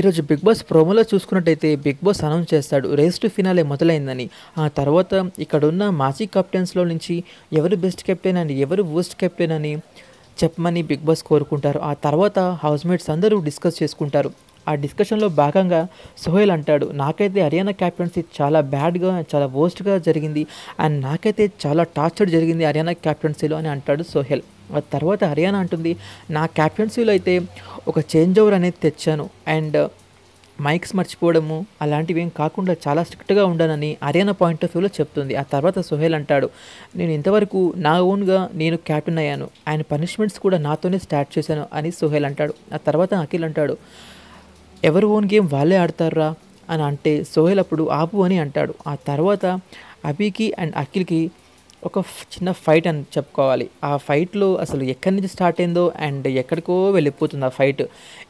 ఈరోజు big boss ప్రోమోలో చూసుకున్నట్టయితే బిగ్ బాస్ అనౌన్స్ చేస్తాడు రేస్ టు ఫినాలే మొదలైందని ఆ తర్వాత ఇక్కడున్న మాజీ కెప్టెన్స్లో నుంచి ఎవరు బెస్ట్ కెప్టెన్ అని ఎవరు వర్స్ట్ కెప్టెన్ అని చెప్పమని బిగ్ బాస్ కోరుకుంటారు ఆ తర్వాత హౌస్మేట్స్ అందరూ డిస్కస్ చేసుకుంటారు ఆ డిస్కషన్లో భాగంగా సోహెల్ అంటాడు నాకైతే హర్యానా క్యాప్టెన్సీ చాలా బ్యాడ్గా చాలా వర్స్ట్గా జరిగింది అండ్ నాకైతే చాలా టార్చర్ జరిగింది హర్యానా క్యాప్టెన్సీలో అని అంటాడు సోహెల్ తర్వాత హర్యానా అంటుంది నా క్యాప్టెన్సీలో అయితే ఒక చేంజ్ ఓవర్ అనేది తెచ్చాను అండ్ మైక్స్ uh, మర్చిపోవడము అలాంటివి ఏం కాకుండా చాలా స్ట్రిక్ట్గా ఉండనని హర్యానా పాయింట్ ఆఫ్ వ్యూలో చెప్తుంది ఆ తర్వాత సుహేల్ అంటాడు నేను ఇంతవరకు నా ఓన్గా నేను క్యాప్టెన్ అయ్యాను ఆయన పనిష్మెంట్స్ కూడా నాతోనే స్టార్ట్ చేశాను అని సుహేల్ అంటాడు ఆ తర్వాత అఖిల్ అంటాడు ఎవరు ఓన్ గేమ్ వాళ్ళే ఆడతారా అని అంటే సోహెల్ అప్పుడు ఆపు అని అంటాడు ఆ తర్వాత అభికి అండ్ అఖిల్కి ఒక చిన్న ఫైట్ అని చెప్పుకోవాలి ఆ ఫైట్లో అసలు ఎక్కడి నుంచి స్టార్ట్ అయిందో అండ్ ఎక్కడికో వెళ్ళిపోతుంది ఆ ఫైట్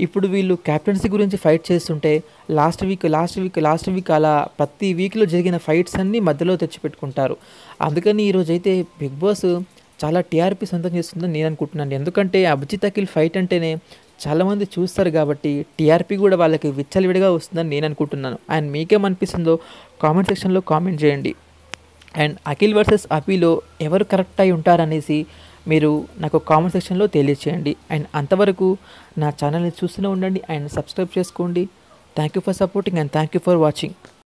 ఇప్పుడు వీళ్ళు క్యాప్టెన్సీ గురించి ఫైట్ చేస్తుంటే last week last week last week అలా ప్రతి వీక్లో జరిగిన ఫైట్స్ అన్నీ మధ్యలో తెచ్చిపెట్టుకుంటారు అందుకని ఈరోజైతే బిగ్ బాస్ చాలా టీఆర్పీ సొంతం చేస్తుందని నేను అనుకుంటున్నాను ఎందుకంటే అభిజిత్ అఖిల్ ఫైట్ అంటేనే చాలామంది చూస్తారు కాబట్టి టీఆర్పీ కూడా వాళ్ళకి విచ్చలవిడిగా వస్తుందని నేను అనుకుంటున్నాను అండ్ మీకేమనిపిస్తుందో కామెంట్ సెక్షన్లో కామెంట్ చేయండి అండ్ అఖిల్ వర్సెస్ అపీలో ఎవరు కరెక్ట్ అయి ఉంటారనేసి మీరు నాకు కామెంట్ సెక్షన్లో తెలియచేయండి అండ్ అంతవరకు నా ఛానల్ని చూస్తూనే ఉండండి అండ్ సబ్స్క్రైబ్ చేసుకోండి thank you for supporting and thank you for watching